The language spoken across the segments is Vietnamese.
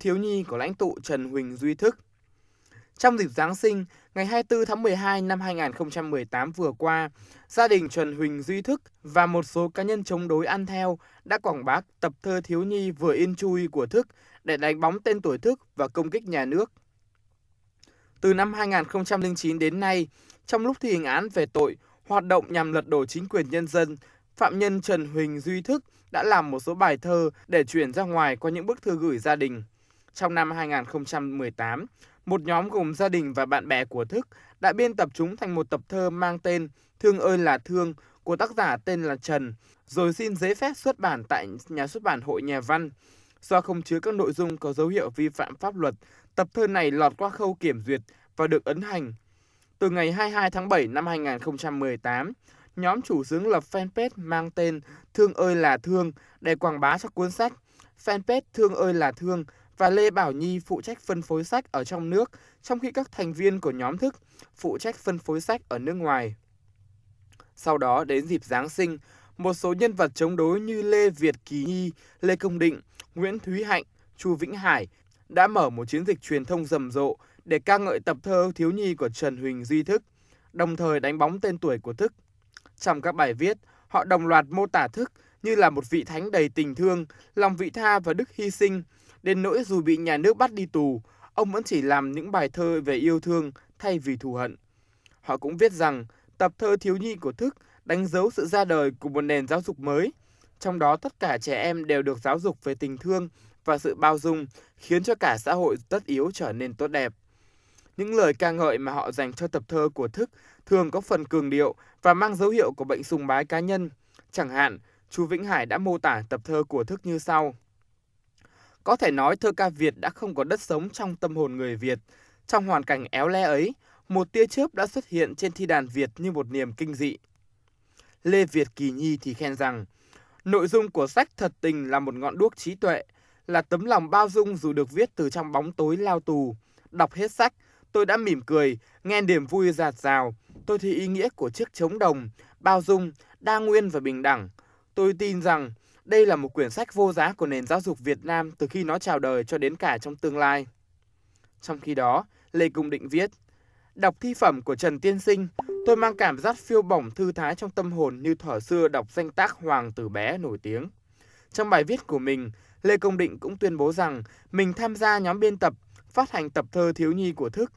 thiếu nhi của lãnh tụ Trần Huỳnh Duy Thức. Trong dịp Giáng sinh, ngày 24 tháng 12 năm 2018 vừa qua, gia đình Trần Huỳnh Duy Thức và một số cá nhân chống đối ăn theo đã quảng bá tập thơ thiếu nhi vừa in chui của Thức để đánh bóng tên tuổi Thức và công kích nhà nước. Từ năm 2009 đến nay, trong lúc thi hành án về tội hoạt động nhằm lật đổ chính quyền nhân dân, phạm nhân Trần Huỳnh Duy Thức đã làm một số bài thơ để chuyển ra ngoài qua những bức thư gửi gia đình. Trong năm 2018, một nhóm gồm gia đình và bạn bè của Thức đã biên tập chúng thành một tập thơ mang tên Thương ơi là thương của tác giả tên là Trần, rồi xin giấy phép xuất bản tại nhà xuất bản Hội Nhà Văn. Do không chứa các nội dung có dấu hiệu vi phạm pháp luật, tập thơ này lọt qua khâu kiểm duyệt và được ấn hành. Từ ngày 22 tháng 7 năm 2018, nhóm chủ xướng lập fanpage mang tên Thương ơi là thương để quảng bá cho cuốn sách. Fanpage Thương ơi là thương và Lê Bảo Nhi phụ trách phân phối sách ở trong nước, trong khi các thành viên của nhóm Thức phụ trách phân phối sách ở nước ngoài. Sau đó đến dịp Giáng sinh, một số nhân vật chống đối như Lê Việt Kỳ Nhi, Lê Công Định, Nguyễn Thúy Hạnh, Chu Vĩnh Hải đã mở một chiến dịch truyền thông rầm rộ để ca ngợi tập thơ thiếu nhi của Trần Huỳnh Duy Thức, đồng thời đánh bóng tên tuổi của Thức. Trong các bài viết, họ đồng loạt mô tả Thức – như là một vị thánh đầy tình thương, lòng vị tha và đức hy sinh, đến nỗi dù bị nhà nước bắt đi tù, ông vẫn chỉ làm những bài thơ về yêu thương thay vì thù hận. Họ cũng viết rằng tập thơ thiếu nhi của Thức đánh dấu sự ra đời của một nền giáo dục mới, trong đó tất cả trẻ em đều được giáo dục về tình thương và sự bao dung, khiến cho cả xã hội tất yếu trở nên tốt đẹp. Những lời ca ngợi mà họ dành cho tập thơ của Thức thường có phần cường điệu và mang dấu hiệu của bệnh sùng bái cá nhân. Chẳng hạn, Chu Vĩnh Hải đã mô tả tập thơ của Thức như sau. Có thể nói thơ ca Việt đã không có đất sống trong tâm hồn người Việt. Trong hoàn cảnh éo le ấy, một tia chớp đã xuất hiện trên thi đàn Việt như một niềm kinh dị. Lê Việt Kỳ Nhi thì khen rằng, nội dung của sách thật tình là một ngọn đuốc trí tuệ, là tấm lòng bao dung dù được viết từ trong bóng tối lao tù. Đọc hết sách, tôi đã mỉm cười, nghe niềm vui giạt rào. Tôi thấy ý nghĩa của chiếc trống đồng, bao dung, đa nguyên và bình đẳng – Tôi tin rằng đây là một quyển sách vô giá của nền giáo dục Việt Nam từ khi nó chào đời cho đến cả trong tương lai. Trong khi đó, Lê Cung Định viết, Đọc thi phẩm của Trần Tiên Sinh, tôi mang cảm giác phiêu bổng thư thái trong tâm hồn như thở xưa đọc danh tác Hoàng tử bé nổi tiếng. Trong bài viết của mình, Lê Công Định cũng tuyên bố rằng mình tham gia nhóm biên tập, phát hành tập thơ thiếu nhi của Thức.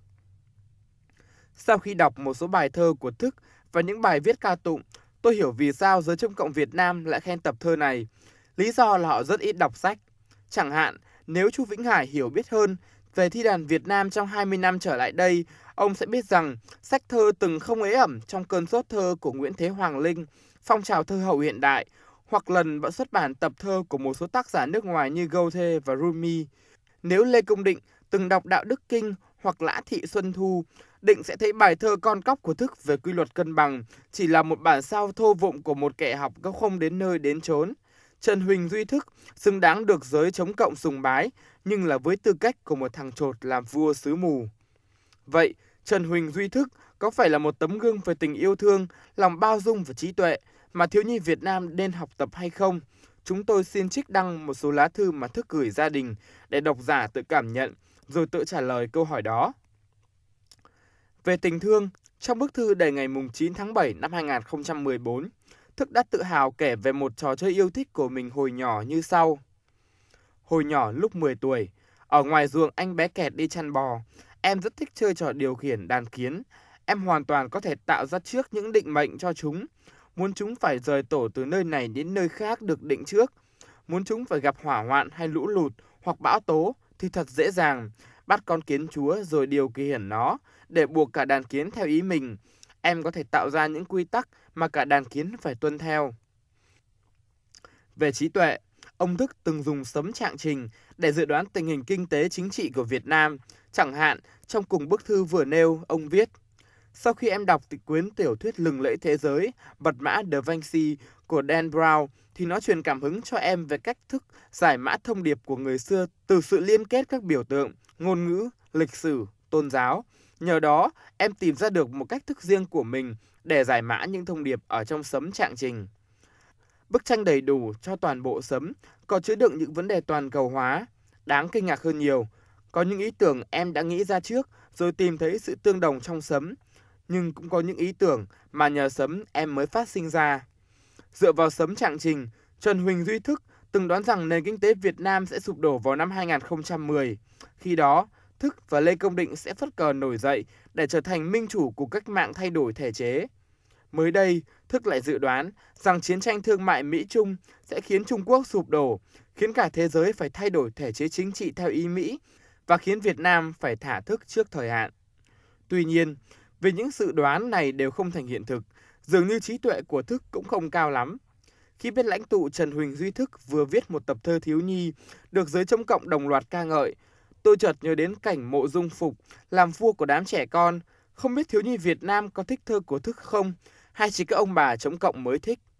Sau khi đọc một số bài thơ của Thức và những bài viết ca tụng, Tôi hiểu vì sao giới trung cộng Việt Nam lại khen tập thơ này. Lý do là họ rất ít đọc sách. Chẳng hạn, nếu Chu Vĩnh Hải hiểu biết hơn về thi đàn Việt Nam trong 20 năm trở lại đây, ông sẽ biết rằng sách thơ từng không ế ẩm trong cơn sốt thơ của Nguyễn Thế Hoàng Linh, phong trào thơ hậu hiện đại, hoặc lần bạn xuất bản tập thơ của một số tác giả nước ngoài như Goethe và Rumi. Nếu Lê Công Định từng đọc Đạo Đức Kinh hoặc Lã Thị Xuân Thu, định sẽ thấy bài thơ con cóc của thức về quy luật cân bằng chỉ là một bản sao thô vụng của một kẻ học gốc không đến nơi đến chốn. Trần Huỳnh Duy Thức xứng đáng được giới chống cộng sùng bái, nhưng là với tư cách của một thằng trột làm vua xứ mù. Vậy, Trần Huỳnh Duy Thức có phải là một tấm gương về tình yêu thương, lòng bao dung và trí tuệ mà thiếu nhi Việt Nam nên học tập hay không? Chúng tôi xin trích đăng một số lá thư mà Thức gửi gia đình để độc giả tự cảm nhận, rồi tự trả lời câu hỏi đó. Về tình thương, trong bức thư đề ngày 9 tháng 7 năm 2014, Thức đã tự hào kể về một trò chơi yêu thích của mình hồi nhỏ như sau. Hồi nhỏ lúc 10 tuổi, ở ngoài ruộng anh bé kẹt đi chăn bò, em rất thích chơi trò điều khiển đàn kiến. Em hoàn toàn có thể tạo ra trước những định mệnh cho chúng. Muốn chúng phải rời tổ từ nơi này đến nơi khác được định trước. Muốn chúng phải gặp hỏa hoạn hay lũ lụt hoặc bão tố thì thật dễ dàng, bắt con kiến chúa rồi điều kỳ hiển nó, để buộc cả đàn kiến theo ý mình. Em có thể tạo ra những quy tắc mà cả đàn kiến phải tuân theo. Về trí tuệ, ông thức từng dùng sấm trạng trình để dự đoán tình hình kinh tế chính trị của Việt Nam. Chẳng hạn, trong cùng bức thư vừa nêu, ông viết – sau khi em đọc quyến tiểu thuyết Lừng lẫy thế giới, bật mã Da Vinci của Dan Brown, thì nó truyền cảm hứng cho em về cách thức giải mã thông điệp của người xưa từ sự liên kết các biểu tượng, ngôn ngữ, lịch sử, tôn giáo. Nhờ đó, em tìm ra được một cách thức riêng của mình để giải mã những thông điệp ở trong sấm trạng trình. Bức tranh đầy đủ cho toàn bộ sấm có chứa đựng những vấn đề toàn cầu hóa. Đáng kinh ngạc hơn nhiều, có những ý tưởng em đã nghĩ ra trước rồi tìm thấy sự tương đồng trong sấm, nhưng cũng có những ý tưởng mà nhờ sấm em mới phát sinh ra. Dựa vào sấm trạng trình, Trần Huỳnh Duy Thức từng đoán rằng nền kinh tế Việt Nam sẽ sụp đổ vào năm 2010. Khi đó, Thức và Lê Công Định sẽ phất cờ nổi dậy để trở thành minh chủ của cách mạng thay đổi thể chế. Mới đây, Thức lại dự đoán rằng chiến tranh thương mại Mỹ-Trung sẽ khiến Trung Quốc sụp đổ, khiến cả thế giới phải thay đổi thể chế chính trị theo ý Mỹ và khiến Việt Nam phải thả thức trước thời hạn. Tuy nhiên, vì những sự đoán này đều không thành hiện thực, dường như trí tuệ của Thức cũng không cao lắm. Khi biết lãnh tụ Trần Huỳnh Duy Thức vừa viết một tập thơ thiếu nhi, được giới trong cộng đồng loạt ca ngợi, tôi chợt nhớ đến cảnh mộ dung phục, làm vua của đám trẻ con. Không biết thiếu nhi Việt Nam có thích thơ của Thức không, hay chỉ các ông bà chống cộng mới thích.